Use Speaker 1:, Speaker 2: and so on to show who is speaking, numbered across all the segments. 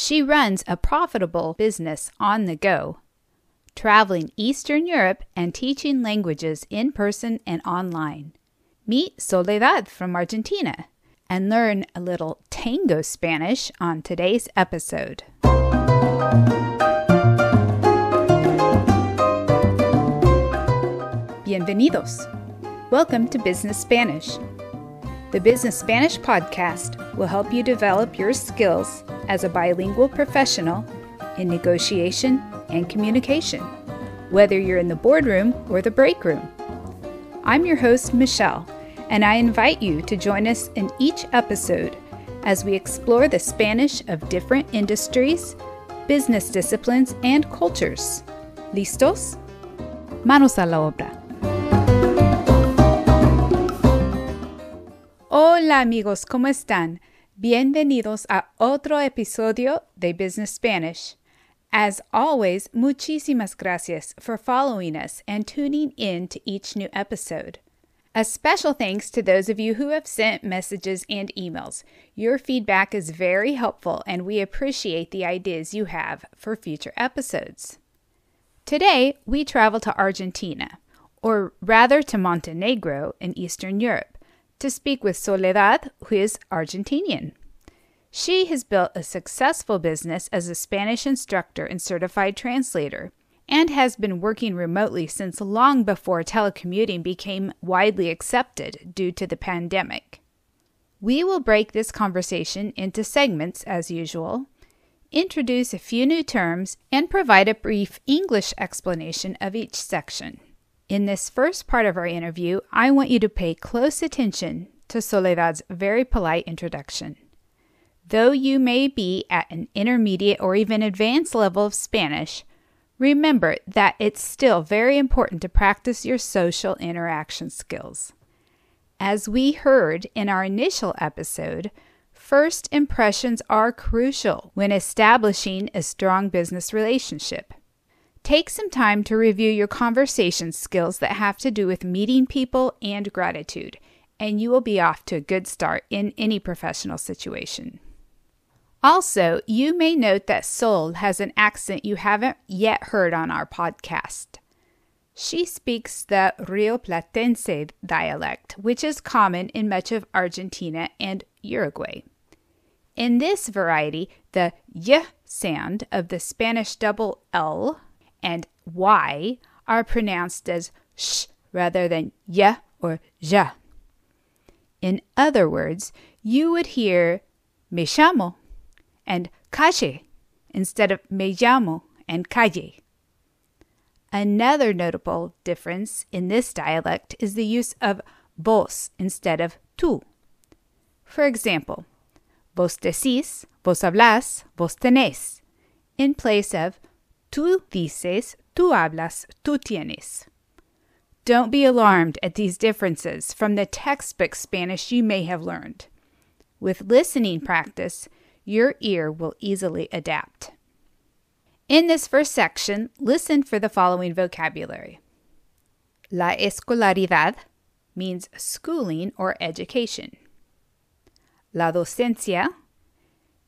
Speaker 1: She runs a profitable business on the go, traveling Eastern Europe and teaching languages in person and online. Meet Soledad from Argentina and learn a little tango Spanish on today's episode. Bienvenidos! Welcome to Business Spanish the Business Spanish podcast will help you develop your skills as a bilingual professional in negotiation and communication, whether you're in the boardroom or the break room. I'm your host, Michelle, and I invite you to join us in each episode as we explore the Spanish of different industries, business disciplines, and cultures. ¿Listos? Manos a la obra. Hola amigos, ¿cómo están? Bienvenidos a otro episodio de Business Spanish. As always, muchísimas gracias for following us and tuning in to each new episode. A special thanks to those of you who have sent messages and emails. Your feedback is very helpful, and we appreciate the ideas you have for future episodes. Today, we travel to Argentina, or rather to Montenegro in Eastern Europe, to speak with Soledad, who is Argentinian. She has built a successful business as a Spanish instructor and certified translator, and has been working remotely since long before telecommuting became widely accepted due to the pandemic. We will break this conversation into segments as usual, introduce a few new terms, and provide a brief English explanation of each section. In this first part of our interview, I want you to pay close attention to Soledad's very polite introduction. Though you may be at an intermediate or even advanced level of Spanish, remember that it's still very important to practice your social interaction skills. As we heard in our initial episode, first impressions are crucial when establishing a strong business relationship. Take some time to review your conversation skills that have to do with meeting people and gratitude, and you will be off to a good start in any professional situation. Also, you may note that Sol has an accent you haven't yet heard on our podcast. She speaks the Rio Platense dialect, which is common in much of Argentina and Uruguay. In this variety, the y sound of the Spanish double L and y are pronounced as sh rather than y or ja. In other words, you would hear me and calle instead of me llamo and calle. Another notable difference in this dialect is the use of vos instead of tú. For example, vos decís, vos hablas, vos tenés, in place of Tú dices, tú hablas, tú tienes. Don't be alarmed at these differences from the textbook Spanish you may have learned. With listening practice, your ear will easily adapt. In this first section, listen for the following vocabulary. La escolaridad means schooling or education. La docencia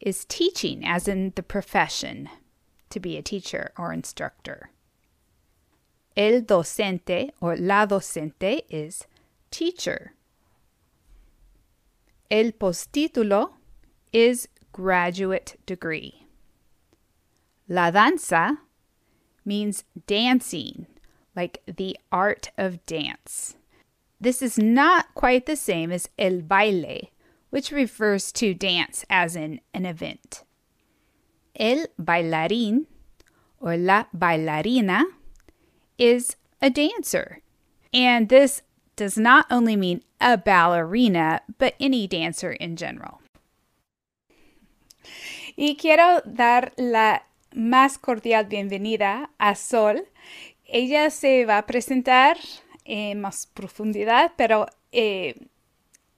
Speaker 1: is teaching, as in the profession to be a teacher or instructor. El docente or la docente is teacher. El postítulo is graduate degree. La danza means dancing, like the art of dance. This is not quite the same as el baile, which refers to dance as in an event. El bailarín o la bailarina is a dancer. And this does not only mean a ballerina, but any dancer in general. Y quiero dar la más cordial bienvenida a Sol. Ella se va a presentar en más profundidad, pero eh,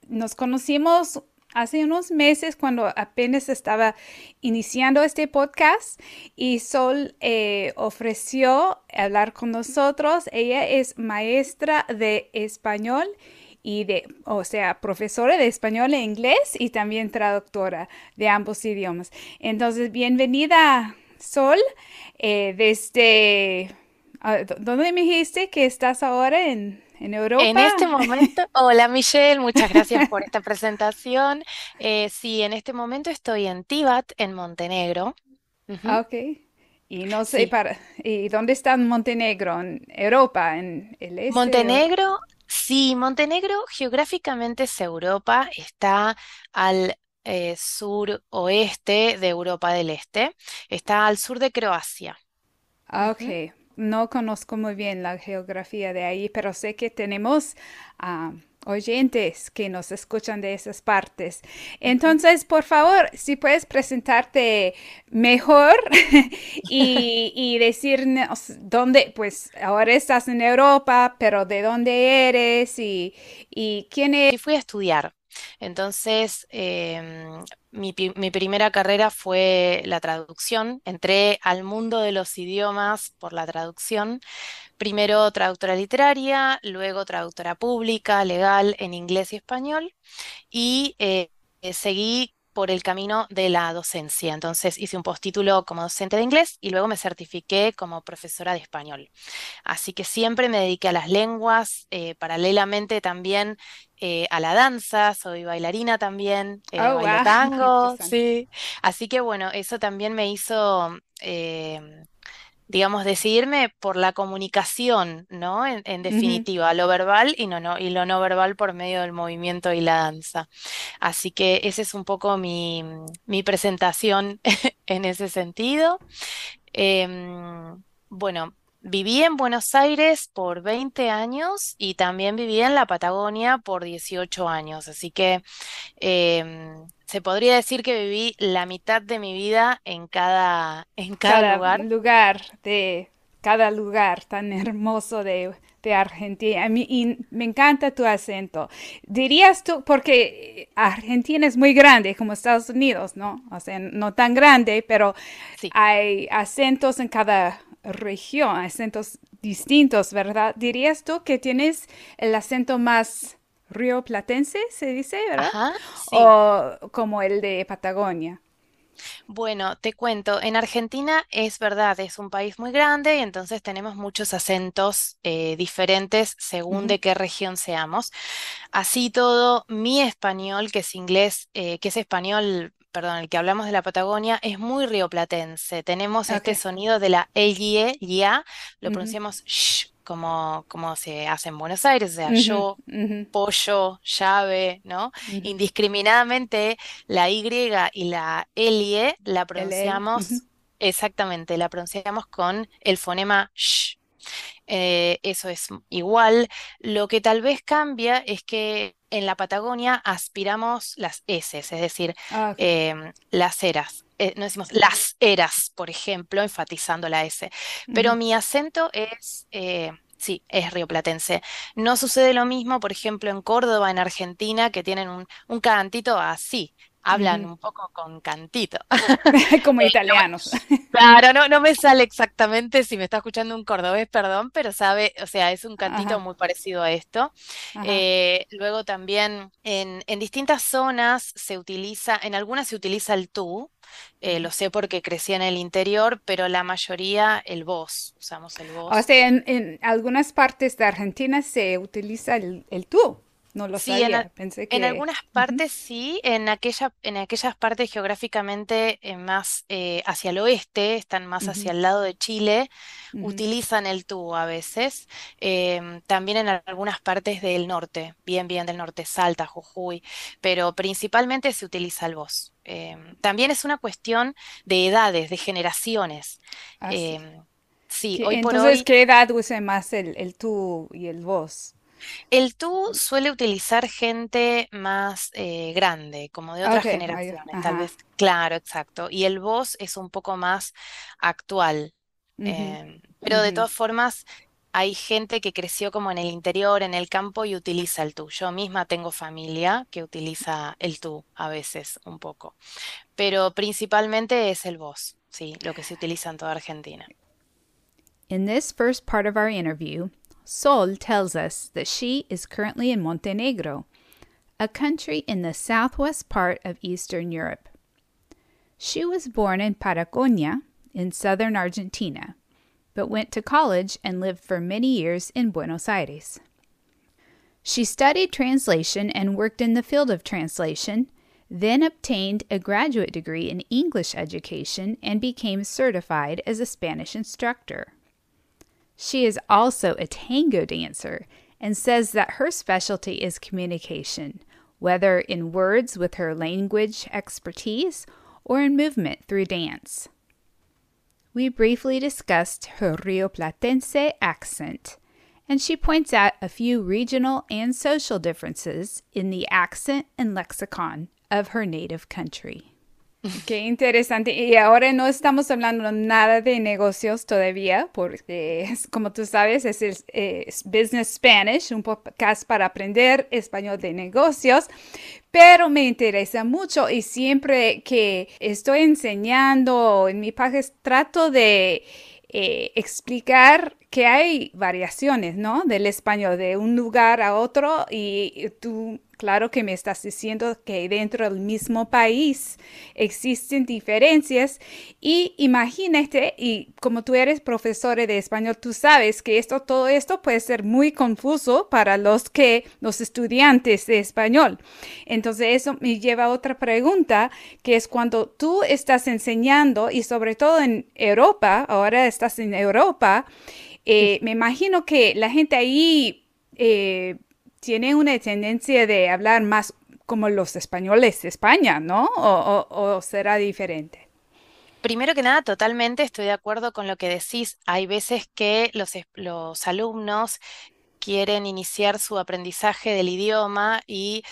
Speaker 1: nos conocimos hace unos meses cuando apenas estaba iniciando este podcast y Sol eh, ofreció hablar con nosotros. Ella es maestra de español y de, o sea, profesora de español e inglés y también traductora de ambos idiomas. Entonces, bienvenida Sol eh, desde... Ah,
Speaker 2: ¿Dónde me dijiste que estás ahora en en este momento, hola Michelle, muchas gracias por esta presentación. Eh, sí, en este momento estoy en Tivat, en Montenegro. Ah, ok. Y no sé, para, ¿y dónde está Montenegro? ¿En Europa? ¿En el este? Montenegro, sí, Montenegro geográficamente es Europa, está al sur eh, suroeste de Europa del Este, está al sur de Croacia. Ah, ok,
Speaker 1: no conozco muy bien la geografía de ahí, pero sé que tenemos ah, oyentes que nos escuchan de esas partes. Entonces, por favor, si puedes presentarte mejor y, decirnos dónde, pues
Speaker 2: ahora estás en Europa, pero de dónde eres y, quién es. fui a estudiar entonces, em, mi, primera carrera fue la traducción. Entré al mundo de los idiomas por la traducción. Primero traductora literaria, luego traductora pública, legal, en inglés y español. Y eh, eh, seguí por el camino de la docencia. Entonces hice un postítulo como docente de inglés y luego me certifiqué como profesora de español. Así que siempre me dediqué a las lenguas, eh, paralelamente también eh, a la danza, soy bailarina también, eh, oh, tango, sí. Así que bueno, eso también me hizo em, digamos, decidirme por la comunicación, ¿no? En, definitiva, lo verbal y, no, no, y lo no verbal por medio del movimiento y la danza. Así que esa es un poco mi, presentación en ese sentido. Em, bueno, Viví en Buenos Aires por 20 años y también viví en la Patagonia por 18 años, así que em, se podría decir que viví la mitad de mi vida en cada, en cada, lugar. de cada lugar tan
Speaker 1: hermoso de, Argentina. y me encanta tu acento. Dirías tú, porque Argentina es muy grande, como Estados Unidos, ¿no? O sea, no tan grande, pero hay acentos en cada región, acentos distintos, ¿verdad? ¿Dirías tú que tienes el acento más río platense se dice,
Speaker 2: ¿verdad? O
Speaker 1: como el de Patagonia.
Speaker 2: Bueno, te cuento, en Argentina es verdad, es un país muy grande y entonces tenemos muchos acentos eh, diferentes según de qué región seamos. Así todo, mi español, que es inglés, eh, que es español perdón, el que hablamos de la Patagonia, es muy rioplatense. Tenemos ah, este sonido de la y ya, e, lo pronunciamos sh, como, como se hace en Buenos Aires, o sea, yo, pollo, llave, ¿no? Indiscriminadamente la Y y la L-I-E la e, pronunciamos, exactamente, la pronunciamos con el fonema sh. Eh, eso es igual. Lo que tal vez cambia es que en la Patagonia aspiramos las S, es decir, ah, em, las eras. Eh, no decimos las eras, por ejemplo, enfatizando la S. Pero mi acento es, eh, sí, es rioplatense. No sucede lo mismo, por ejemplo, en Córdoba, en Argentina, que tienen un, un cantito así, hablan un poco con cantito. Como eh, italianos. claro, no, no me sale exactamente si me está escuchando un cordobés, perdón, pero sabe, o sea, es un cantito muy parecido a esto. Eh, luego también en, distintas zonas se utiliza, en algunas se utiliza el tú, eh, lo sé porque crecí en el interior, pero la mayoría el vos, usamos el vos. O sea,
Speaker 1: en, algunas partes de Argentina se utiliza el tú. No lo sí, en, algunas
Speaker 2: partes sí, en, en aquellas partes geográficamente eh, más eh, hacia el oeste, están más hacia el lado de Chile, utilizan el tú a veces. Em, también en algunas partes del norte, bien, bien del norte, Salta, Jujuy, pero principalmente se utiliza el vos. Em, también es una cuestión de edades, de generaciones. Ah, sí, em, hoy Entonces, por hoy...
Speaker 1: ¿qué edad usa
Speaker 2: más el, el y el vos? El tú suele utilizar gente más eh, grande, como de ah, otras generaciones, tal vez. Claro, exacto. Y el vos es un poco más actual. Em, pero de todas formas, hay gente que creció como en el interior, en el campo y utiliza el tú. Yo misma tengo familia que utiliza el tú a veces un poco. Pero principalmente es el vos, sí, lo que se utiliza en toda Argentina.
Speaker 1: Sol tells us that she is currently in Montenegro, a country in the southwest part of Eastern Europe. She was born in Paraconia in southern Argentina, but went to college and lived for many years in Buenos Aires. She studied translation and worked in the field of translation, then obtained a graduate degree in English education and became certified as a Spanish instructor. She is also a tango dancer and says that her specialty is communication, whether in words with her language expertise or in movement through dance. We briefly discussed her Rio Platense accent, and she points out a few regional and social differences in the accent and lexicon of her native country. Qué interesante. Y ahora no estamos hablando nada de negocios todavía, porque como tú sabes, es, el, Business Spanish, un podcast para aprender español de negocios. Pero me interesa mucho y siempre que estoy enseñando en mi página trato de eh, explicar que hay variaciones, ¿no? Del español, de un lugar a otro y tú, claro que me estás diciendo que dentro del mismo país existen diferencias y imagínate, y como tú eres profesor de español, tú sabes que esto, todo esto puede ser muy confuso para los que, los estudiantes de español. Entonces eso me lleva a otra pregunta, que es cuando tú estás enseñando y sobre todo en Europa, ahora estás en Europa, eh, me imagino que la gente ahí eh, tiene una tendencia de hablar más como los españoles de España, ¿no?
Speaker 2: o, o será diferente? Primero que nada, totalmente estoy de acuerdo con lo que decís. Hay veces que los, los alumnos quieren iniciar su aprendizaje del idioma y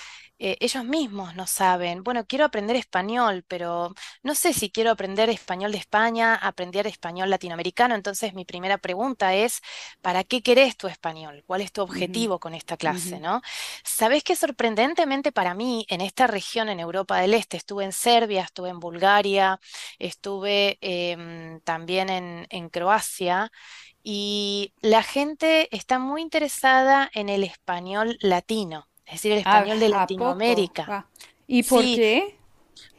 Speaker 2: eh, ellos mismos no saben, bueno, quiero aprender español, pero no sé si quiero aprender español de España, aprender español latinoamericano, entonces mi primera pregunta es, ¿para qué querés tu español? ¿Cuál es tu objetivo con esta clase? Sabes que sorprendentemente para mí, en esta región, en Europa del Este, estuve en Serbia, estuve en Bulgaria, estuve em, también en Croacia, y la gente está muy interesada en el español latino es decir, el ah, español de Latinoamérica. Ah, ¿Y por qué?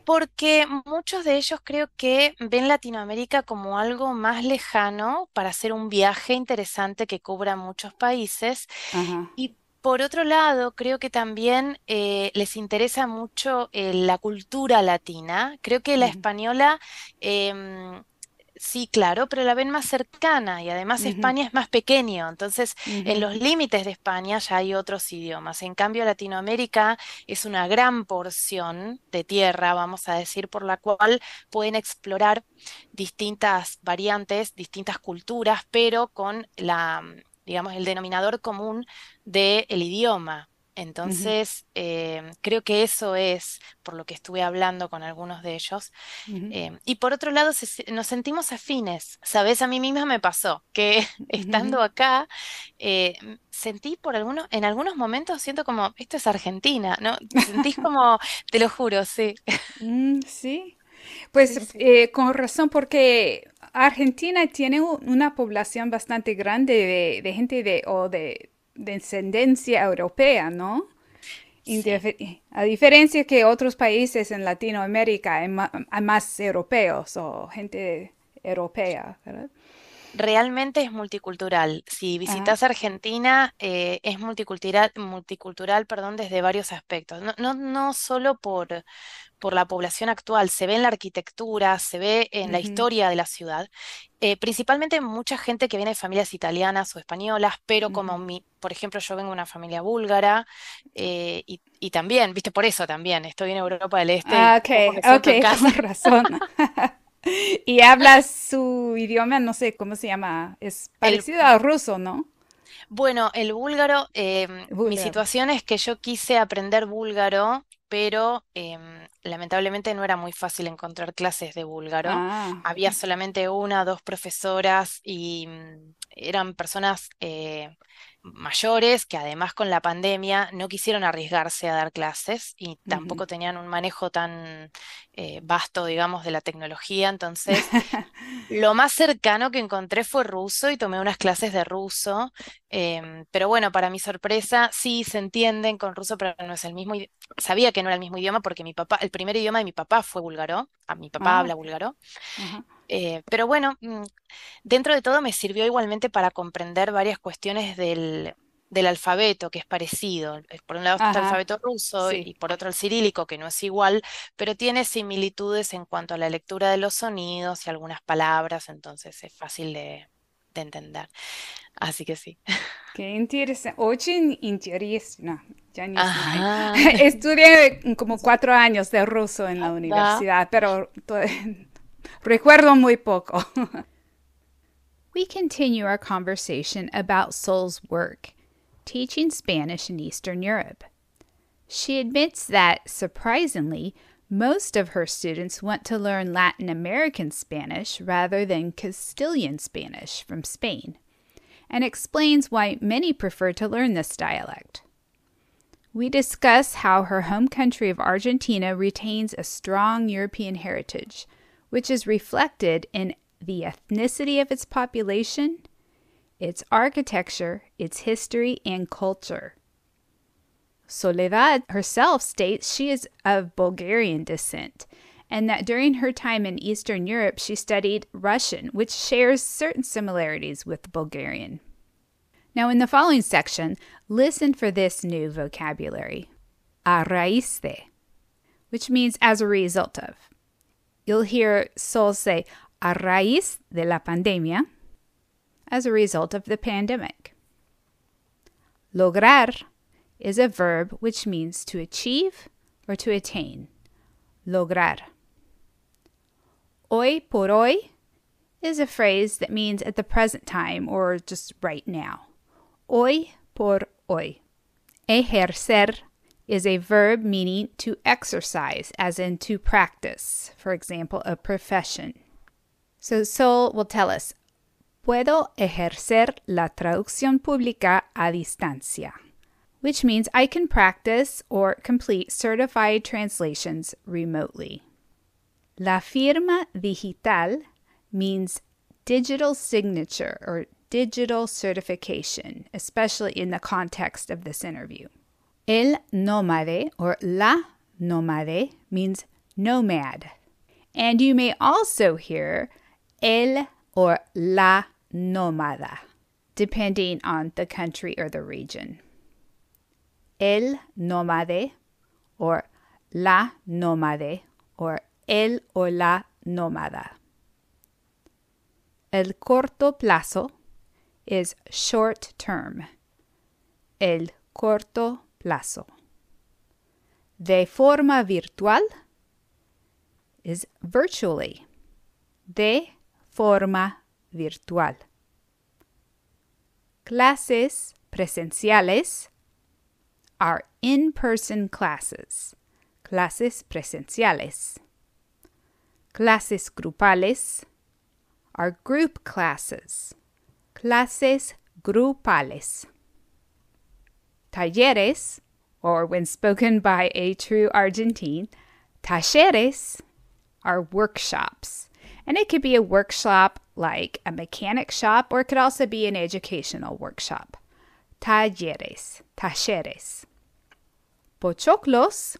Speaker 2: Porque muchos de ellos creo que ven Latinoamérica como algo más lejano para hacer un viaje interesante que cubra muchos países. Y por otro lado, creo que también eh, les interesa mucho eh, la cultura latina. Creo que la mm. española em, Sí, claro, pero la ven más cercana y además España es más pequeño, entonces en los límites de España ya hay otros idiomas. En cambio, Latinoamérica es una gran porción de tierra, vamos a decir, por la cual pueden explorar distintas variantes, distintas culturas, pero con la, digamos, el denominador común del el idioma. Entonces, em, creo que eso es por lo que estuve hablando con algunos de ellos. Em, y por otro lado, nos sentimos afines. Sabes, a mí misma me pasó que estando acá, eh, sentí por algunos, en algunos momentos siento como, esto es Argentina, ¿no? Sentís como, te lo juro, sí. Mm, sí. Pues eh, con
Speaker 1: razón, porque Argentina tiene una población bastante grande de, de gente de, o de descendencia europea, ¿no? A diferencia que otros países en Latinoamérica más, más europeos o
Speaker 2: gente europea, ¿verdad? Realmente es multicultural. Si visitas Argentina, eh, es multicultural, multicultural, perdón, desde varios aspectos. No, no, no solo por, por la población actual, se ve en la arquitectura, se ve en la historia de la ciudad. Eh, principalmente mucha gente que viene de familias italianas o españolas, pero como mi, por ejemplo, yo vengo de una familia búlgara eh, y, también, viste, por eso también, estoy en Europa del Este. Ah, ok, ok, razón.
Speaker 1: y habla su idioma, no sé cómo se llama, es parecido al ruso, ¿no?
Speaker 2: Bueno, el búlgaro, em, mi situación es que yo quise aprender búlgaro, pero em, lamentablemente no era muy fácil encontrar clases de búlgaro. Ah, Había solamente una, dos profesoras y mm, eran personas eh, mayores que además con la pandemia no quisieron arriesgarse a dar clases y tampoco tenían un manejo tan eh, vasto, digamos, de la tecnología. Entonces, lo más cercano que encontré fue ruso y tomé unas clases de ruso. Em, pero bueno, para mi sorpresa, sí se entienden con ruso, pero no es el mismo. Sabía que no era el mismo idioma porque mi papá, el primer idioma de mi papá fue búlgaro. A mi papá ah, habla búlgaro. Eh, pero bueno, mm, dentro de todo me sirvió igualmente para comprender varias cuestiones del, alfabeto, que es parecido. Eh, por un lado está el alfabeto ruso y por otro el cirílico, que no es igual, pero tiene similitudes en cuanto a la lectura de los sonidos y algunas palabras, entonces es fácil de, entender. Así que sí.
Speaker 1: Qué interesante. interesante. Ya ni Estudié como cuatro años de ruso en la universidad, pero Recuerdo muy poco. we continue our conversation about Sol's work, teaching Spanish in Eastern Europe. She admits that, surprisingly, most of her students want to learn Latin American Spanish rather than Castilian Spanish from Spain, and explains why many prefer to learn this dialect. We discuss how her home country of Argentina retains a strong European heritage which is reflected in the ethnicity of its population, its architecture, its history, and culture. Soledad herself states she is of Bulgarian descent and that during her time in Eastern Europe she studied Russian, which shares certain similarities with Bulgarian. Now, in the following section, listen for this new vocabulary, a raíz de, which means as a result of. You'll hear Sol say, a raíz de la pandemia, as a result of the pandemic. Lograr is a verb which means to achieve or to attain. Lograr. Hoy por hoy is a phrase that means at the present time or just right now. Hoy por hoy. Ejercer is a verb meaning to exercise, as in to practice, for example, a profession. So Sol will tell us, Puedo ejercer la traducción pública a distancia, which means I can practice or complete certified translations remotely. La firma digital means digital signature or digital certification, especially in the context of this interview. El nomade or la nomade means nomad. And you may also hear el or la nomada, depending on the country or the region. El nomade or la nomade or el o la nomada. El corto plazo is short term. El corto De forma virtual is virtually. De forma virtual. Clases presenciales are in-person classes. Clases presenciales. Clases grupales are group classes. Clases grupales. talleres, or when spoken by a true Argentine, talleres are workshops. And it could be a workshop like a mechanic shop, or it could also be an educational workshop. Talleres, talleres. Pochoclos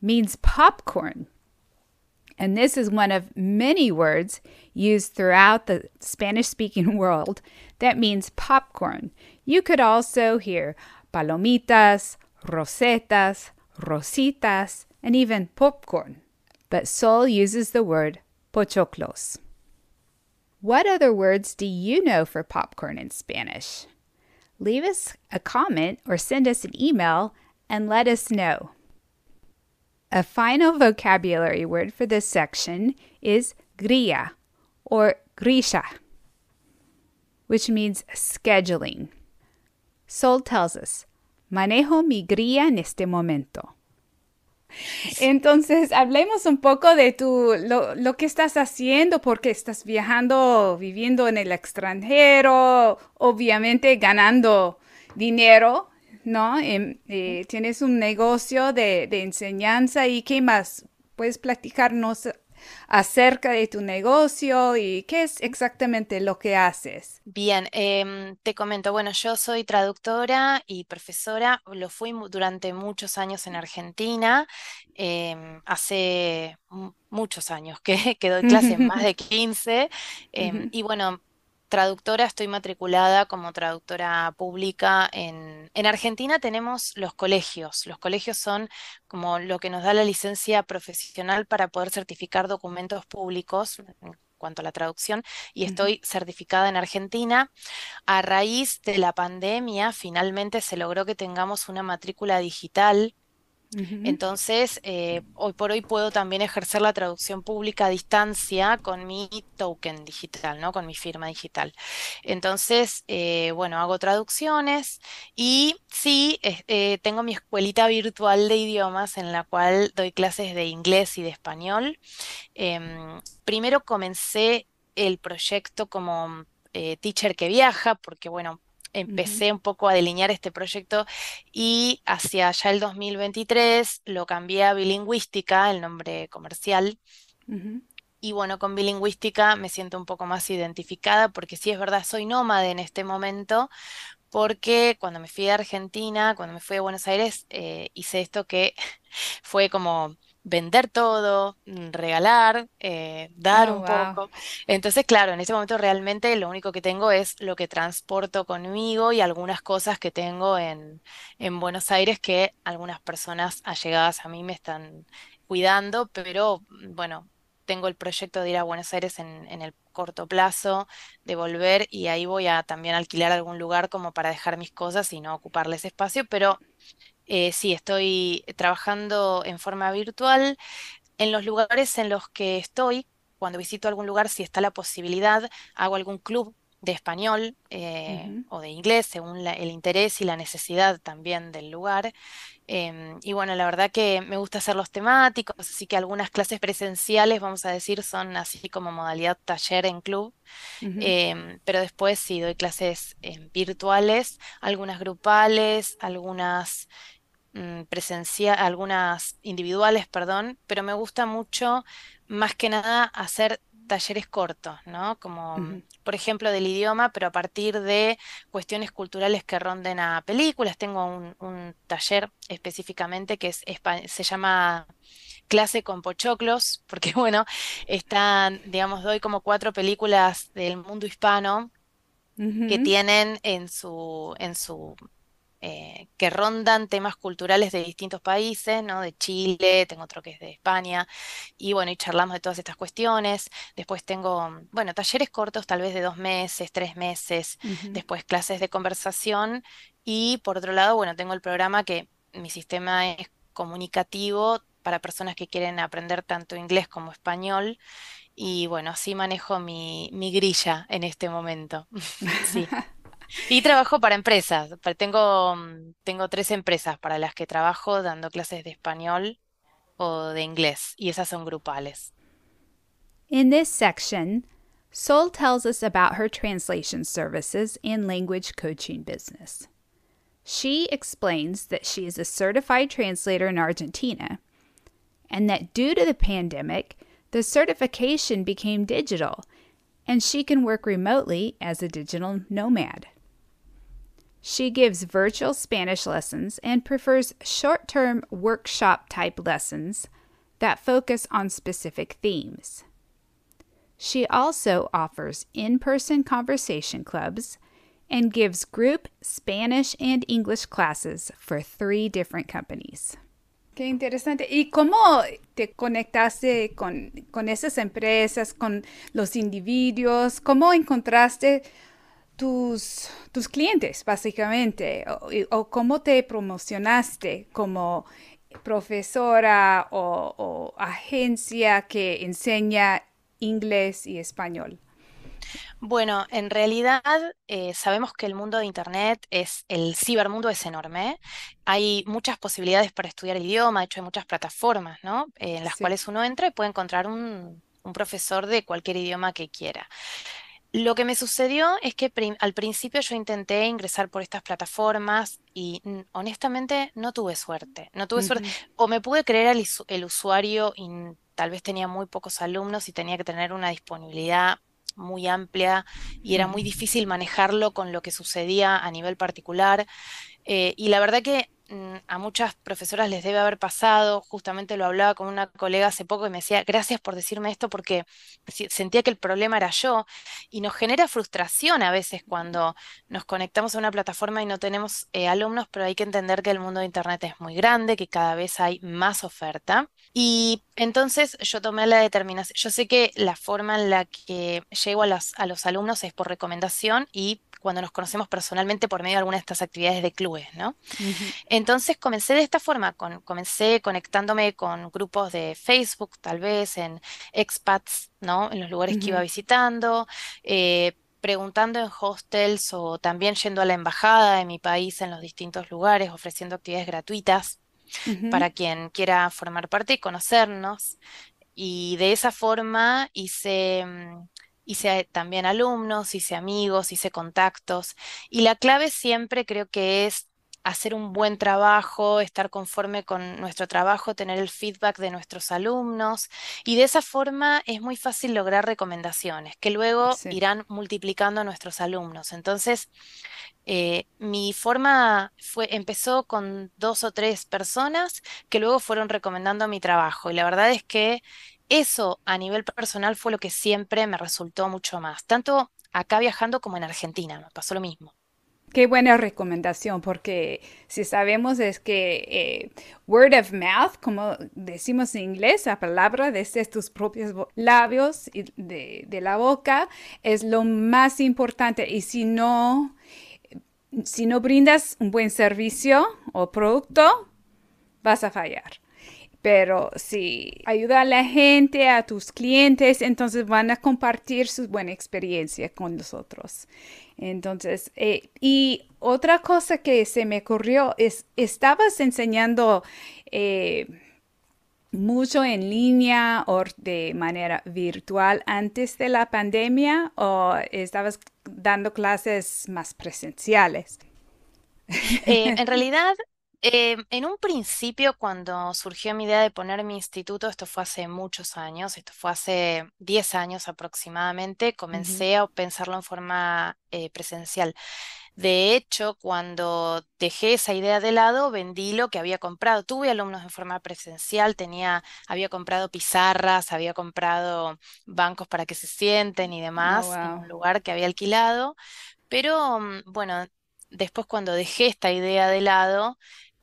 Speaker 1: means popcorn. And this is one of many words used throughout the Spanish speaking world that means popcorn. You could also hear palomitas, rosetas, rositas, and even popcorn. But Sol uses the word pochoclos. What other words do you know for popcorn in Spanish? Leave us a comment or send us an email and let us know. A final vocabulary word for this section is grilla or grisha, which means scheduling. Sol tells us, manejo mi gría en este momento. Entonces, hablemos un poco de tu, lo, que estás haciendo, porque estás viajando, viviendo en el extranjero, obviamente ganando dinero, ¿no? Em, eh, tienes un negocio de, de, enseñanza y qué más. ¿Puedes platicarnos acerca de tu negocio y qué es exactamente lo que haces.
Speaker 2: Bien, em, te comento, bueno, yo soy traductora y profesora, lo fui durante muchos años en Argentina, em, hace muchos años que, quedó doy clases, más de 15, em, y bueno, traductora, estoy matriculada como traductora pública. En, Argentina tenemos los colegios. Los colegios son como lo que nos da la licencia profesional para poder certificar documentos públicos en cuanto a la traducción, y estoy certificada en Argentina. A raíz de la pandemia, finalmente se logró que tengamos una matrícula digital entonces, eh, hoy por hoy puedo también ejercer la traducción pública a distancia con mi token digital, ¿no? Con mi firma digital. Entonces, eh, bueno, hago traducciones y sí, eh, tengo mi escuelita virtual de idiomas en la cual doy clases de inglés y de español. Em, primero comencé el proyecto como teacher que viaja, porque bueno, empecé un poco a delinear este proyecto y hacia ya el 2023 lo cambié a bilingüística, el nombre comercial. Y bueno, con bilingüística me siento un poco más identificada porque sí es verdad, soy nómade en este momento, porque cuando me fui a Argentina, cuando me fui a Buenos Aires, eh, hice esto que fue como vender todo, regalar, eh, dar oh, un poco. Entonces, claro, en este momento realmente lo único que tengo es lo que transporto conmigo y algunas cosas que tengo en, en Buenos Aires que algunas personas allegadas a mí me están cuidando, pero bueno, tengo el proyecto de ir a Buenos Aires en, en, el corto plazo, de volver y ahí voy a también alquilar algún lugar como para dejar mis cosas y no ocuparles espacio, pero eh, sí, estoy trabajando en forma virtual. En los lugares en los que estoy, cuando visito algún lugar, si está la posibilidad, hago algún club de español eh, o de inglés, según el interés y la necesidad también del lugar. Em, y bueno, la verdad que me gusta hacer los temáticos, así que algunas clases presenciales, vamos a decir, son así como modalidad taller en club, em, pero después sí doy clases em, virtuales, algunas grupales, algunas mm, presencia algunas individuales, perdón, pero me gusta mucho más que nada hacer talleres cortos, ¿no? Como, por ejemplo, del idioma, pero a partir de cuestiones culturales que ronden a películas. Tengo un, taller específicamente que es, se llama clase con pochoclos, porque bueno, están, digamos, doy como cuatro películas del mundo hispano que tienen en su, en su eh, que rondan temas culturales de distintos países, ¿no? De Chile, tengo otro que es de España, y bueno, y charlamos de todas estas cuestiones. Después tengo, mm, bueno, talleres cortos, tal vez de dos meses, tres meses, después clases de conversación, y por otro lado, bueno, tengo el programa que mi sistema es comunicativo para personas que quieren aprender tanto inglés como español. Y bueno, así manejo mi, mi grilla en este momento. sí. y trabajo para empresas. Tengo, tengo tres empresas para las que trabajo dando clases de español o de inglés, y esas son grupales.
Speaker 1: In this section, Sol tells us about her translation services and language coaching business. She explains that she is a certified translator in Argentina and that due to the pandemic, the certification became digital and she can work remotely as a digital nomad. She gives virtual Spanish lessons and prefers short term workshop type lessons that focus on specific themes. She also offers in person conversation clubs and gives group Spanish and English classes for three different companies. Qué interesante. ¿Y cómo te conectaste con, con esas empresas, con los individuos? ¿Cómo encontraste? tus, tus clientes, básicamente, o, cómo te promocionaste como profesora o, agencia que enseña inglés y
Speaker 2: español. Bueno, en realidad eh, sabemos que el mundo de Internet es, el cibermundo es enorme. Hay muchas posibilidades para estudiar idioma, de hecho hay muchas plataformas, ¿no? Eh, en las cuales uno entra y puede encontrar un, un profesor de cualquier idioma que quiera. Lo que me sucedió es que al principio yo intenté ingresar por estas plataformas y mm, honestamente no tuve suerte. No tuve suerte. O me pude creer al usuario y mm, tal vez tenía muy pocos alumnos y tenía que tener una disponibilidad muy amplia y era muy difícil manejarlo con lo que sucedía a nivel particular. Eh, y la verdad que Mm, a muchas profesoras les debe haber pasado, justamente lo hablaba con una colega hace poco y me decía, gracias por decirme esto porque sentía que el problema era yo y nos genera frustración a veces cuando nos conectamos a una plataforma y no tenemos eh, alumnos, pero hay que entender que el mundo de Internet es muy grande, que cada vez hay más oferta y entonces yo tomé la determinación, yo sé que la forma en la que llego a los, a los alumnos es por recomendación y cuando nos conocemos personalmente por medio de alguna de estas actividades de clubes, ¿no? Entonces comencé de esta forma, comencé conectándome con grupos de Facebook, tal vez en expats, ¿no? En los lugares que iba visitando, eh, preguntando en hostels o también yendo a la embajada de mi país en los distintos lugares, ofreciendo actividades gratuitas. para quien quiera formar parte y conocernos. Y de esa forma hice mm, hice también alumnos, hice amigos, hice contactos. Y la clave siempre creo que es hacer un buen trabajo, estar conforme con nuestro trabajo, tener el feedback de nuestros alumnos y de esa forma es muy fácil lograr recomendaciones que luego irán multiplicando a nuestros alumnos. Entonces, eh, mi forma fue, empezó con dos o tres personas que luego fueron recomendando mi trabajo y la verdad es que eso a nivel personal fue lo que siempre me resultó mucho más, tanto acá viajando como en Argentina, me pasó lo mismo. Qué buena recomendación, porque
Speaker 1: si sabemos es que eh,
Speaker 2: word of mouth,
Speaker 1: como decimos en inglés, la palabra desde este, tus propios labios y de, de la boca, es lo más importante. Y si no, si no brindas un buen servicio o producto, vas a fallar. Pero si ayuda a la gente, a tus clientes, entonces van a compartir su buena experiencia con nosotros. Entonces, eh, y otra cosa que se me ocurrió es, estabas enseñando eh, mucho en línea o de manera virtual antes de la pandemia o estabas dando clases más presenciales?
Speaker 2: Eh, en realidad, eh, en un principio, cuando surgió mi idea de poner mi instituto, esto fue hace muchos años, esto fue hace 10 años aproximadamente, comencé a pensarlo en forma eh, presencial. De hecho, cuando dejé esa idea de lado, vendí lo que había comprado. Tuve alumnos en forma presencial, tenía, había comprado pizarras, había comprado bancos para que se sienten y oh, demás, en un lugar que había alquilado. Pero mm, bueno, después cuando dejé esta idea de lado,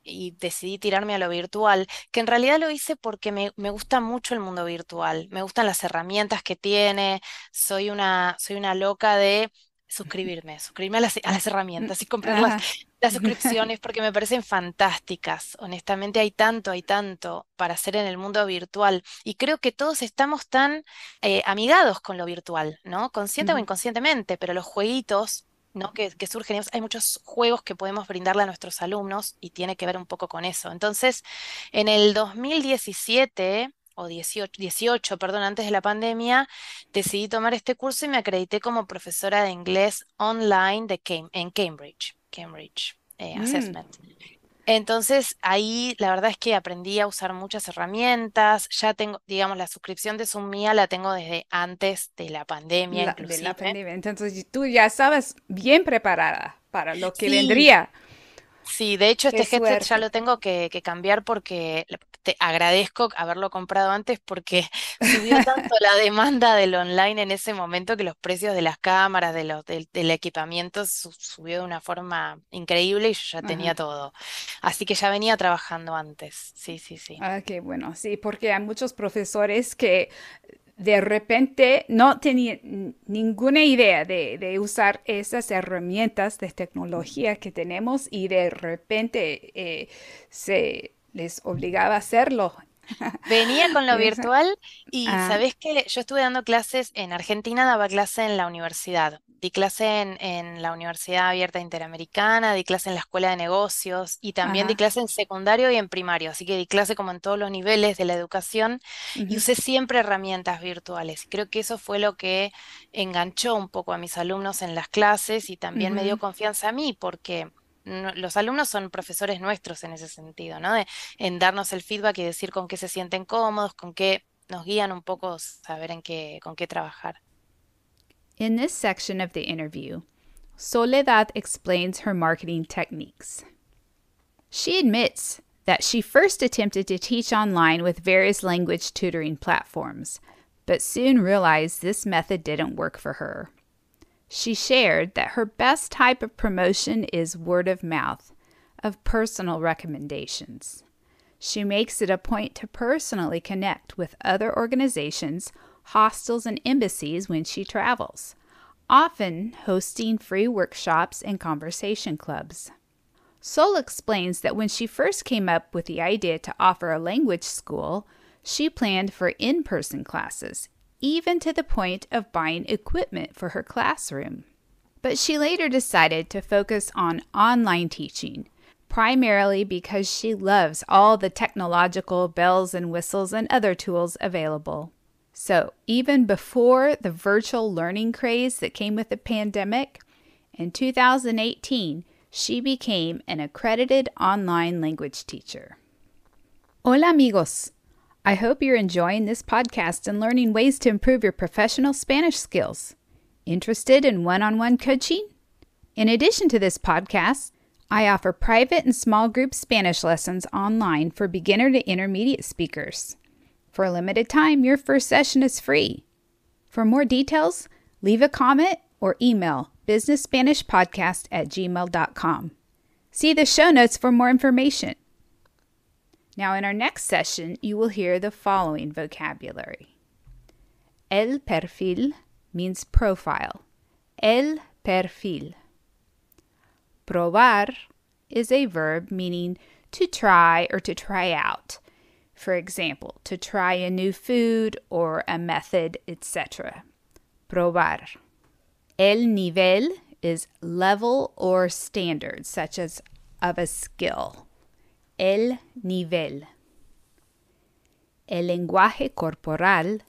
Speaker 2: y decidí tirarme a lo virtual, que en realidad lo hice porque me, gusta mucho el mundo virtual, me gustan las herramientas que tiene, soy una, soy una loca de suscribirme, suscribirme a las, herramientas y comprar las, suscripciones porque me parecen fantásticas. Honestamente hay tanto, hay tanto para hacer en el mundo virtual y creo que todos estamos tan eh, amigados con lo virtual, ¿no? Consciente o inconscientemente, pero los jueguitos ¿no? Que, surgen. Hay muchos juegos que podemos brindarle a nuestros alumnos y tiene que ver un poco con eso. Entonces, en el 2017 o 18, 18, perdón, antes de la pandemia, decidí tomar este curso y me acredité como profesora de inglés online de en Cambridge, Cambridge eh, mm. Assessment. Entonces ahí la verdad es que aprendí a usar muchas herramientas, ya tengo, digamos, la suscripción de Zoom mía la tengo desde antes de la pandemia. inclusive. Entonces tú ya estabas bien preparada para lo que vendría. Sí, de hecho este gestor ya lo tengo que, cambiar porque te agradezco haberlo comprado antes porque subió tanto la demanda del online en ese momento que los precios de las cámaras, de los, del, equipamiento subió de una forma increíble y yo ya tenía todo. Así que ya venía trabajando antes. Sí, sí, sí. Ah,
Speaker 1: qué bueno, sí, porque hay muchos profesores que de repente no tenía ninguna idea de, usar esas herramientas de tecnología que tenemos y de repente eh, se les obligaba a hacerlo
Speaker 2: Venía con lo virtual y sabes ah. sabés que yo estuve dando clases en Argentina, daba clase en la universidad. Di clase en, en la Universidad Abierta Interamericana, di clase en la Escuela de Negocios y también di clase en secundario y en primario. Así que di clase como en todos los niveles de la educación y usé siempre herramientas virtuales. Creo que eso fue lo que enganchó un poco a mis alumnos en las clases y también me dio confianza a mí porque los alumnos son profesores nuestros en ese sentido, ¿no? De, en darnos el feedback y decir con qué se sienten cómodos, con qué nos guían un poco, saber en qué, con qué trabajar.
Speaker 1: In this section of the interview, Soledad explains her marketing techniques. She admits that she first attempted to teach online with various language tutoring platforms, but soon realized this method didn't work for her. She shared that her best type of promotion is word of mouth, of personal recommendations. She makes it a point to personally connect with other organizations, hostels, and embassies when she travels, often hosting free workshops and conversation clubs. Sol explains that when she first came up with the idea to offer a language school, she planned for in person classes even to the point of buying equipment for her classroom. But she later decided to focus on online teaching, primarily because she loves all the technological bells and whistles and other tools available. So, even before the virtual learning craze that came with the pandemic, in 2018, she became an accredited online language teacher. Hola, amigos. I hope you're enjoying this podcast and learning ways to improve your professional Spanish skills. Interested in one on one coaching? In addition to this podcast, I offer private and small group Spanish lessons online for beginner to intermediate speakers. For a limited time, your first session is free. For more details, leave a comment or email businessspanishpodcast at gmail.com. See the show notes for more information. Now, in our next session, you will hear the following vocabulary El perfil means profile. El perfil. Probar is a verb meaning to try or to try out. For example, to try a new food or a method, etc. Probar. El nivel is level or standard, such as of a skill el nivel. El lenguaje corporal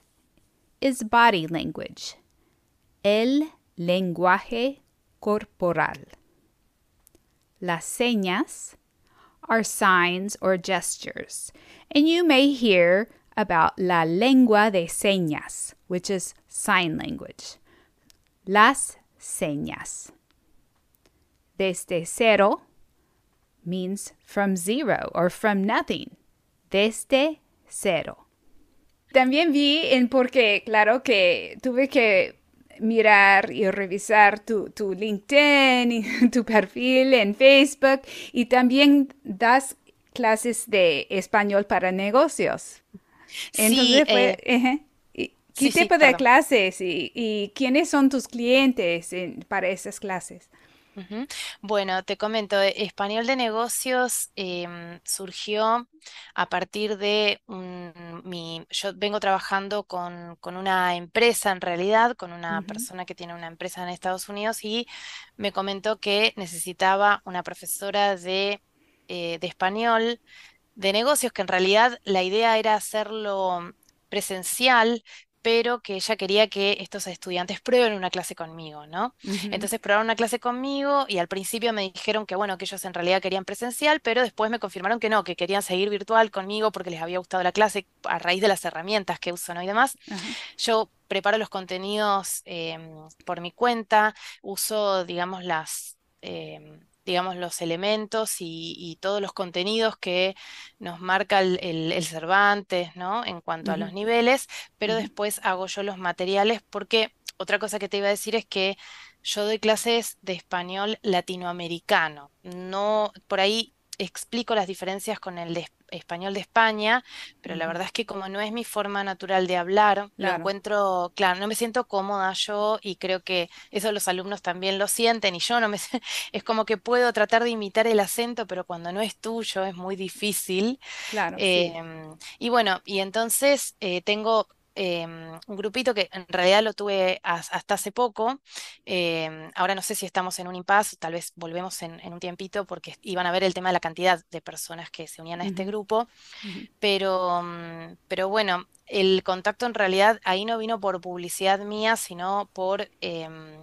Speaker 1: is body language. El lenguaje corporal. Las señas are signs or gestures, and you may hear about la lengua de señas, which is sign language. Las señas. Desde cero means from zero or from nothing, desde cero. También vi en porque, claro, que tuve que mirar y revisar tu, LinkedIn, y tu perfil en Facebook y también das clases de español para negocios.
Speaker 2: Eh,
Speaker 1: ¿qué tipo de clases y,
Speaker 2: quiénes son tus clientes para esas clases? Bueno, te comento, eh, Español de Negocios em, surgió a partir de un- mi, yo vengo trabajando con, una empresa en realidad, con una persona que tiene una empresa en Estados Unidos y me comentó que necesitaba una profesora de, eh, de español de negocios, que en realidad la idea era hacerlo presencial, pero que ella quería que estos estudiantes prueben una clase conmigo, ¿no? Entonces probaron una clase conmigo y al principio me dijeron que, bueno, que ellos en realidad querían presencial, pero después me confirmaron que no, que querían seguir virtual conmigo porque les había gustado la clase a raíz de las herramientas que uso, ¿no? Y demás. Yo preparo los contenidos em, por mi cuenta, uso, digamos, las... Em, digamos, los elementos y, todos los contenidos que nos marca el, Cervantes, ¿no? En cuanto a los niveles, pero después hago yo los materiales porque otra cosa que te iba a decir es que yo doy clases de español latinoamericano. No, por ahí explico las diferencias con el español de España, pero la verdad es que como no es mi forma natural de hablar, lo encuentro, claro, no me siento cómoda yo y creo que eso los alumnos también lo sienten y yo no me es como que puedo tratar de imitar el acento, pero cuando no es tuyo es muy difícil. Claro. Em, y bueno, y entonces eh, tengo Em, un grupito que en realidad lo tuve hasta hace poco. Em, ahora no sé si estamos en un impasse, tal vez volvemos en, un tiempito porque iban a ver el tema de la cantidad de personas que se unían a este grupo. pero, mm, pero bueno, el contacto en realidad ahí no vino por publicidad mía, sino por... Em,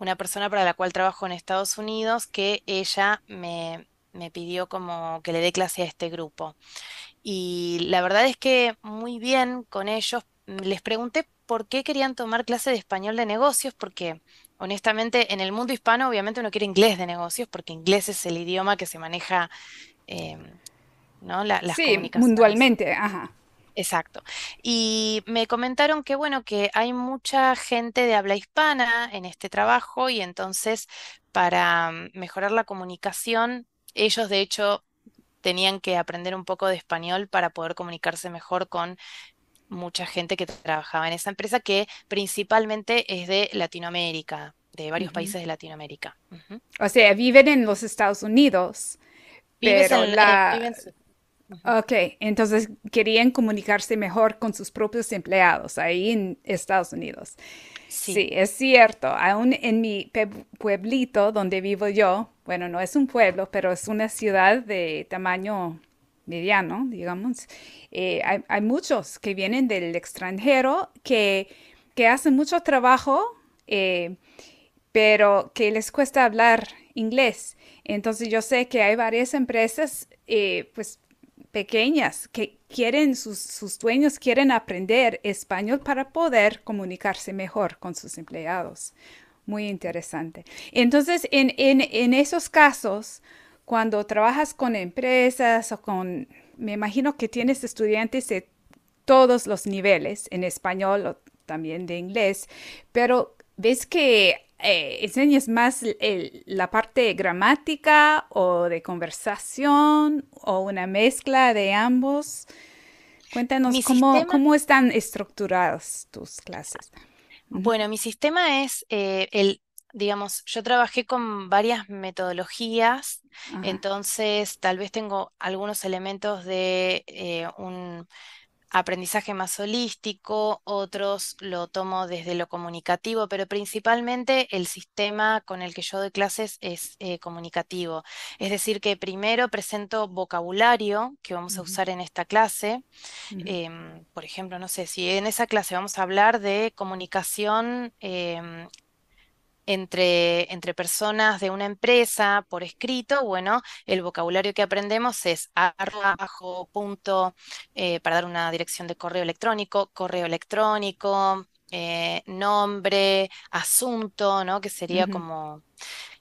Speaker 2: una persona para la cual trabajo en Estados Unidos, que ella me, me pidió como que le dé clase a este grupo. Y la verdad es que muy bien con ellos Mm, les pregunté por qué querían tomar clase de español de negocios, porque honestamente en el mundo hispano obviamente uno quiere inglés de negocios, porque inglés es el idioma que se maneja, em, ¿no? las sí, mundialmente, ajá. Exacto. Y me comentaron que, bueno, que hay mucha gente de habla hispana en este trabajo y entonces para mm, mejorar la comunicación, ellos de hecho tenían que aprender un poco de español para poder comunicarse mejor con mucha gente que trabajaba en esa empresa que principalmente es de Latinoamérica, de varios países de Latinoamérica. O sea, viven en los Estados Unidos, pero en, eh, la...
Speaker 1: Ok, entonces querían comunicarse mejor con sus propios empleados ahí en Estados Unidos. Sí. sí. es cierto. Aún en mi pueblito donde vivo yo, bueno, no es un pueblo, pero es una ciudad de tamaño mediano, digamos, eh, hay, muchos que vienen del extranjero que, que hacen mucho trabajo, eh, pero que les cuesta hablar inglés. Entonces yo sé que hay varias empresas, eh, pues pequeñas que quieren, sus, sus, dueños quieren aprender español para poder comunicarse mejor con sus empleados. Muy interesante. Entonces, en, en esos casos, cuando trabajas con empresas o con, me imagino que tienes estudiantes de todos los niveles, en español o también de inglés, pero ves que eh, enseñas más la parte gramática o de conversación o una mezcla de ambos.
Speaker 2: Cuéntanos cómo, cómo, están estructuradas tus clases. Bueno, mi sistema es eh, el digamos, yo trabajé con varias metodologías, entonces tal vez tengo algunos elementos de eh, un aprendizaje más holístico, otros lo tomo desde lo comunicativo, pero principalmente el sistema con el que yo doy clases es eh, comunicativo. Es decir, que primero presento vocabulario que vamos a usar en esta clase. Em, por ejemplo, no sé, si en esa clase vamos a hablar de comunicación em, entre, entre personas de una empresa por escrito, bueno, el vocabulario que aprendemos es arrojo, punto, eh, para dar una dirección de correo electrónico, correo electrónico, eh, nombre, asunto, ¿no? Que sería como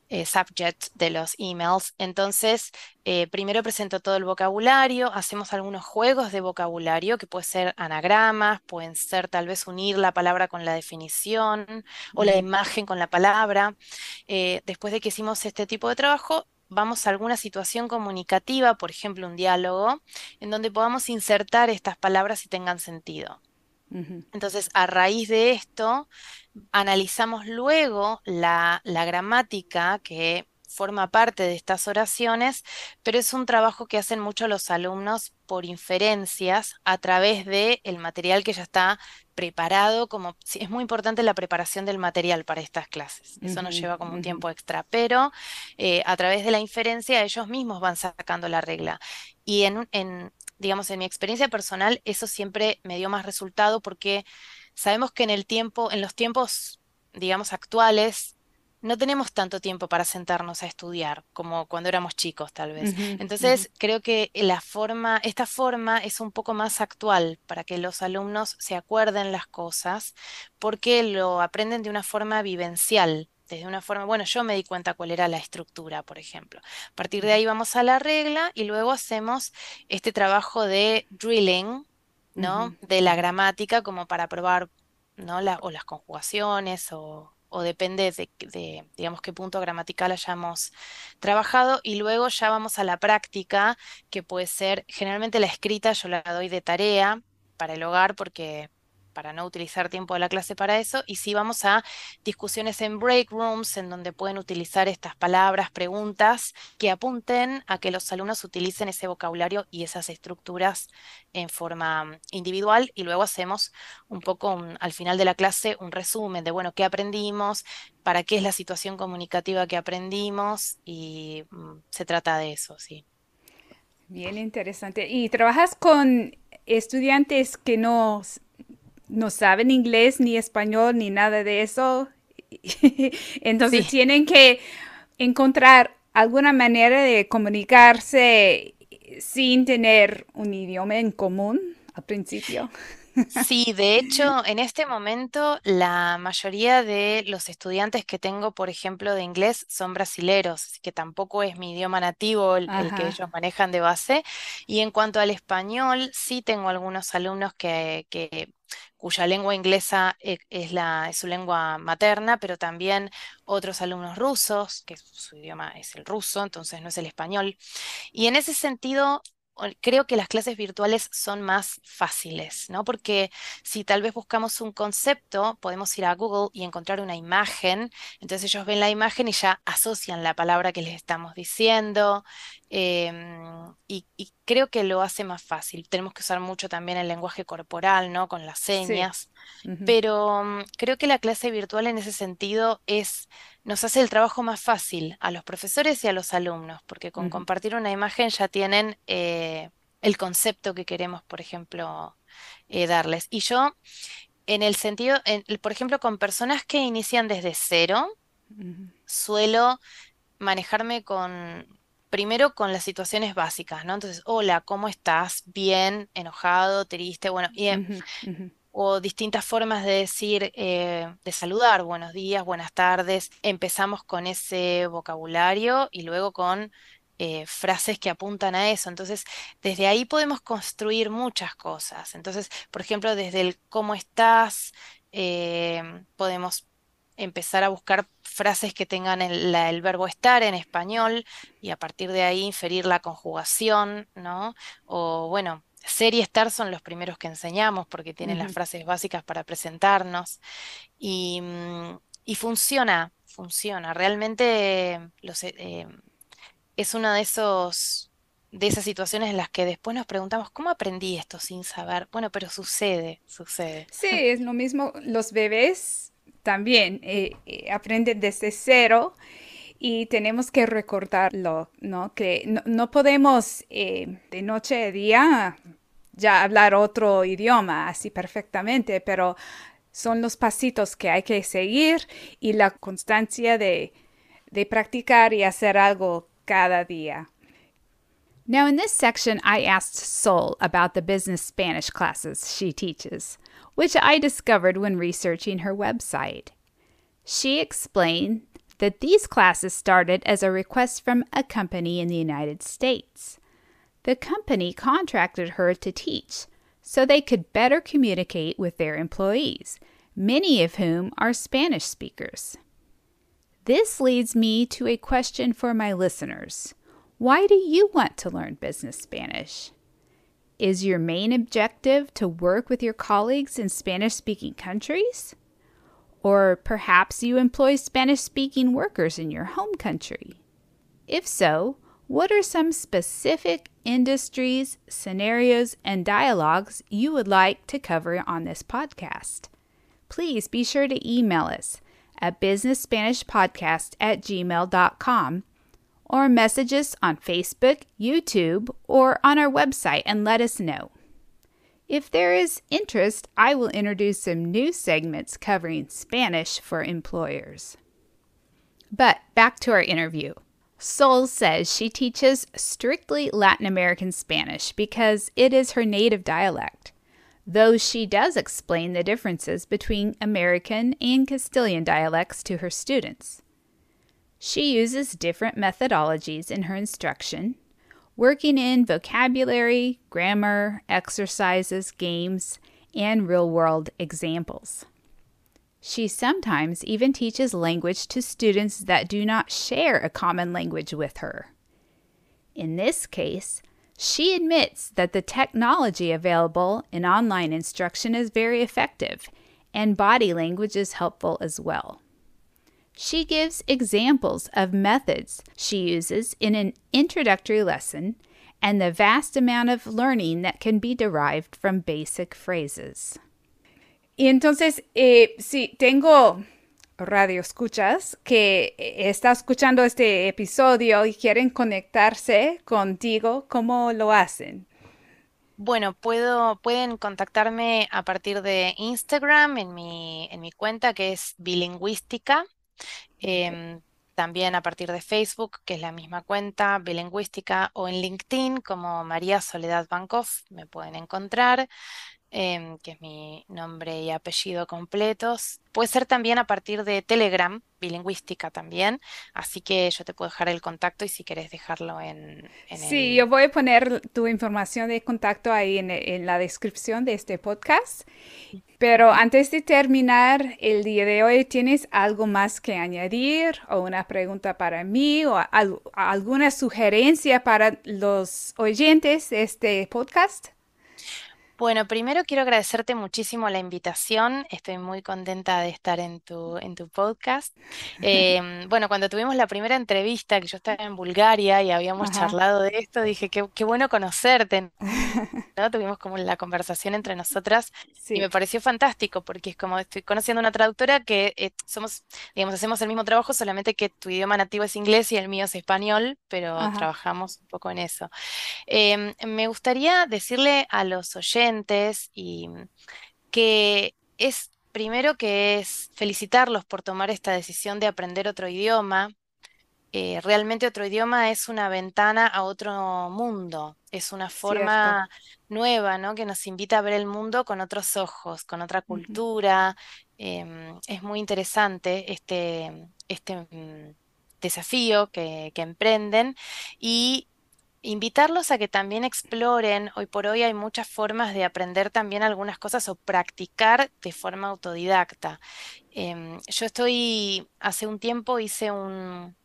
Speaker 2: eh, subject de los emails. Entonces, eh, primero presento todo el vocabulario, hacemos algunos juegos de vocabulario que pueden ser anagramas, pueden ser tal vez unir la palabra con la definición o la imagen con la palabra. Eh, después de que hicimos este tipo de trabajo, vamos a alguna situación comunicativa, por ejemplo, un diálogo, en donde podamos insertar estas palabras y tengan sentido. Entonces, a raíz de esto, analizamos luego la, gramática que forma parte de estas oraciones, pero es un trabajo que hacen mucho los alumnos por inferencias a través del el material que ya está preparado, como es muy importante la preparación del material para estas clases, eso nos lleva como un tiempo extra, pero eh, a través de la inferencia ellos mismos van sacando la regla. Y en, digamos, en mi experiencia personal, eso siempre me dio más resultado porque Sabemos que en el tiempo, en los tiempos, digamos, actuales, no tenemos tanto tiempo para sentarnos a estudiar como cuando éramos chicos, tal vez. Entonces, creo que la forma, esta forma es un poco más actual para que los alumnos se acuerden las cosas, porque lo aprenden de una forma vivencial, desde una forma, bueno, yo me di cuenta cuál era la estructura, por ejemplo. A partir de ahí vamos a la regla y luego hacemos este trabajo de drilling, ¿no? De la gramática como para probar, ¿no? o las conjugaciones o, depende de, de, digamos, qué punto gramatical hayamos trabajado y luego ya vamos a la práctica, que puede ser, generalmente la escrita yo la doy de tarea para el hogar porque para no utilizar tiempo de la clase para eso, y sí vamos a discusiones en break rooms, en donde pueden utilizar estas palabras, preguntas, que apunten a que los alumnos utilicen ese vocabulario y esas estructuras en forma mm, individual, y luego hacemos un poco mm, al final de la clase un resumen de, bueno, qué aprendimos, para qué es la situación comunicativa que aprendimos y mm, se trata de eso, sí.
Speaker 1: Bien interesante. ¿Y trabajas con estudiantes que no no saben inglés ni español ni nada de eso. Entonces tienen que encontrar alguna manera de comunicarse sin tener un idioma en común al
Speaker 2: principio. Sí, de hecho, en este momento la mayoría de los estudiantes que tengo, por ejemplo, de inglés son brasileros, que tampoco es mi idioma nativo el, que ellos manejan de base. Y en cuanto al español, sí tengo algunos alumnos que, que cuya lengua inglesa e, es, su lengua materna, pero también otros alumnos rusos, que su idioma es el ruso, entonces no es el español. Y en ese sentido, creo que las clases virtuales son más fáciles, ¿no? Porque si tal vez buscamos un concepto, podemos ir a Google y encontrar una imagen, entonces ellos ven la imagen y ya asocian la palabra que les estamos diciendo, em, y, y, creo que lo hace más fácil. Tenemos que usar mucho también el lenguaje corporal, ¿no? Con las señas pero mm, creo que la clase virtual en ese sentido es, nos hace el trabajo más fácil a los profesores y a los alumnos, porque con compartir una imagen ya tienen eh, el concepto que queremos, por ejemplo, eh, darles. Y yo, en el sentido, por ejemplo, con personas que inician desde cero, suelo manejarme con, primero con las situaciones básicas, ¿no? Entonces, hola, ¿cómo estás? Bien, enojado, triste, bueno, y, o distintas formas de decir, eh, de saludar, buenos días, buenas tardes. Empezamos con ese vocabulario y luego con eh, frases que apuntan a eso. Entonces, desde ahí podemos construir muchas cosas. Entonces, por ejemplo, desde el cómo estás, eh, podemos empezar a buscar frases que tengan el, el, verbo estar en español y a partir de ahí inferir la conjugación, ¿no? O bueno, ser y estar son los primeros que enseñamos porque tienen las frases básicas para presentarnos y, mm, funciona, funciona. Realmente eh, eh, eh, es una de esos de esas situaciones en las que después nos preguntamos, ¿cómo aprendí esto sin saber? Bueno, pero sucede, sucede. Sí, es
Speaker 1: lo mismo, los bebés también aprenden desde cero y tenemos que recordarlo, ¿no? Que no, podemos eh, de noche a día ya hablar otro idioma así perfectamente, pero son los pasitos que hay que seguir y la constancia de, de practicar y hacer algo cada día. Now, in this section, I asked Sol about the business Spanish classes she teaches, which I discovered when researching her website. She explained that these classes started as a request from a company in the United States. The company contracted her to teach so they could better communicate with their employees, many of whom are Spanish speakers. This leads me to a question for my listeners Why do you want to learn business Spanish? Is your main objective to work with your colleagues in Spanish speaking countries? Or perhaps you employ Spanish speaking workers in your home country. If so, what are some specific industries, scenarios, and dialogues you would like to cover on this podcast? Please be sure to email us at businessspanishpodcast at gmail.com or message us on Facebook, YouTube, or on our website and let us know. If there is interest, I will introduce some new segments covering Spanish for employers. But back to our interview. Sol says she teaches strictly Latin American Spanish because it is her native dialect, though she does explain the differences between American and Castilian dialects to her students. She uses different methodologies in her instruction working in vocabulary, grammar, exercises, games, and real world examples. She sometimes even teaches language to students that do not share a common language with her. In this case, she admits that the technology available in online instruction is very effective and body language is helpful as well. She gives examples of methods she uses in an introductory lesson and the vast amount of learning that can be derived from basic phrases. Y entonces, eh, si tengo radio escuchas que está escuchando este episodio y quieren conectarse contigo, ¿cómo lo hacen?
Speaker 2: Bueno, puedo, pueden contactarme a partir de Instagram en mi, en mi cuenta que es bilingüística Em, también a partir de Facebook, que es la misma cuenta, Bilingüística, o en LinkedIn como María Soledad Bankoff, me pueden encontrar. Em, que es mi nombre y apellido completos. Puede ser también a partir de Telegram, bilingüística también, así que yo te puedo dejar el contacto y si quieres dejarlo en...
Speaker 1: sí, yo voy a poner tu información de contacto ahí en, la descripción de este podcast, pero antes de terminar el día de hoy, ¿tienes algo más que añadir o una pregunta para mí o alguna sugerencia
Speaker 2: para los oyentes de este podcast? Bueno, primero quiero agradecerte muchísimo la invitación. Estoy muy contenta de estar en tu, en tu podcast. Em, bueno, cuando tuvimos la primera entrevista, que yo estaba en Bulgaria y habíamos charlado de esto, dije, qué, bueno conocerte. ¿no? Tuvimos como la conversación entre nosotras y me pareció fantástico porque es como estoy conociendo una traductora que eh, somos, digamos, hacemos el mismo trabajo, solamente que tu idioma nativo es inglés y el mío es español, pero trabajamos un poco en eso. Em, me gustaría decirle a los oyentes, y mm, que es primero que es felicitarlos por tomar esta decisión de aprender otro idioma. Eh, realmente otro idioma es una ventana a otro mundo, es una forma nueva, Que nos invita a ver el mundo con otros ojos, con otra cultura. Em, es muy interesante este, este mm, desafío que, que emprenden y invitarlos a que también exploren, hoy por hoy hay muchas formas de aprender también algunas cosas o practicar de forma autodidacta. Em, yo estoy, hace un tiempo hice un,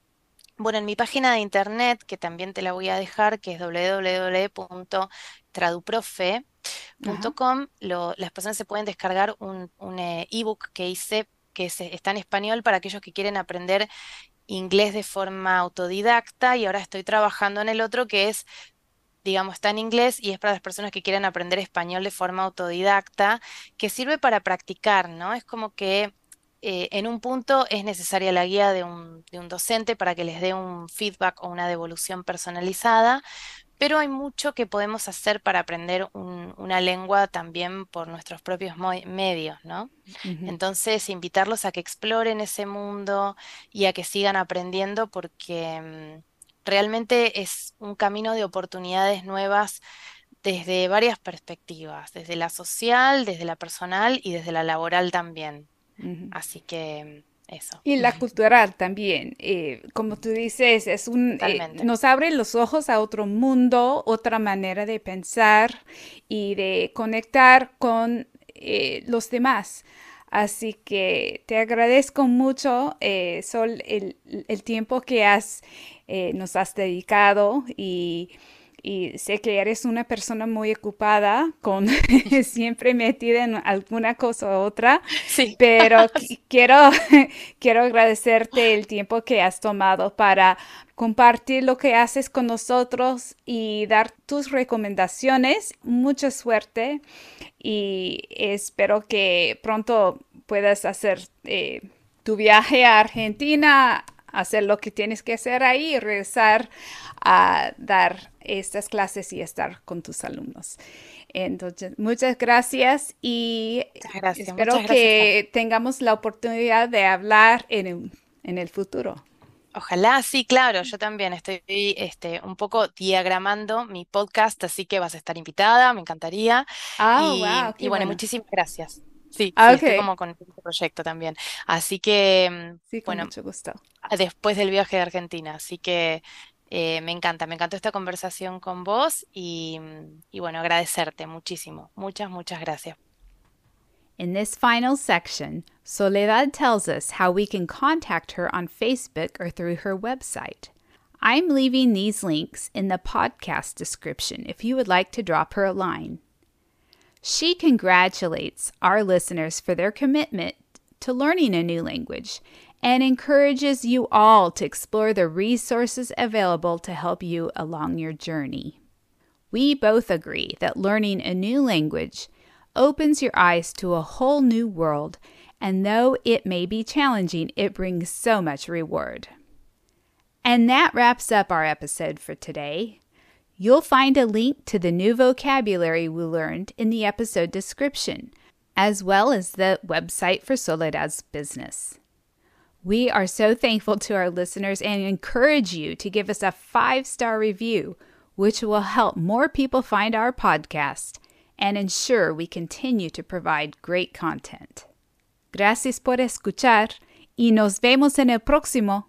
Speaker 2: bueno, en mi página de internet, que también te la voy a dejar, que es www.traduprofe.com, las personas se pueden descargar un, eh, ebook que hice que está en español para aquellos que quieren aprender inglés de forma autodidacta y ahora estoy trabajando en el otro que es, digamos, está en inglés y es para las personas que quieran aprender español de forma autodidacta, que sirve para practicar, ¿no? Es como que eh, en un punto es necesaria la guía de un, de un docente para que les dé un feedback o una devolución personalizada, pero hay mucho que podemos hacer para aprender una lengua también por nuestros propios medios, ¿no? Entonces, invitarlos a que exploren ese mundo y a que sigan aprendiendo porque mm, realmente es un camino de oportunidades nuevas desde varias perspectivas, desde la social, desde la personal y desde la laboral también. Así que mm, y la
Speaker 1: cultural también, eh, como tú dices, es un, eh, nos abre los ojos a otro mundo, otra manera de pensar y de conectar con eh, los demás. Así que te agradezco mucho, Sol, el, el tiempo que has, nos has dedicado y y sé que eres una persona muy ocupada, con siempre metida en alguna cosa u otra, pero quiero, quiero agradecerte el tiempo que has tomado para compartir lo que haces con nosotros y dar tus recomendaciones. Mucha suerte y espero que pronto puedas hacer eh, tu viaje a Argentina, hacer lo que tienes que hacer ahí y regresar a dar estas clases y estar con tus alumnos. Entonces, muchas gracias y espero que tengamos la oportunidad de hablar en el, en el futuro.
Speaker 2: Ojalá, sí, claro, yo también estoy este, un poco diagramando mi podcast, así que vas a estar invitada, me encantaría. ah y, bueno, muchísimas gracias. Sí, ah, estoy como con este proyecto también. Así que, sí, bueno, mucho gusto. después del viaje de Argentina, así que Eh, me encanta, me encantó esta conversación con vos y, y bueno, agradecerte muchísimo. Muchas, muchas gracias.
Speaker 1: In this final section, Soledad tells us how we can contact her on Facebook or through her website. I'm leaving these links in the podcast description if you would like to drop her a line. She congratulates our listeners for their commitment to learning a new language and encourages you all to explore the resources available to help you along your journey. We both agree that learning a new language opens your eyes to a whole new world, and though it may be challenging, it brings so much reward. And that wraps up our episode for today. You'll find a link to the new vocabulary we learned in the episode description, as well as the website for Soledad's business. We are so thankful to our listeners and encourage you to give us a five star review, which will help more people find our podcast and ensure we continue to provide great content. Gracias por escuchar y nos vemos en el próximo.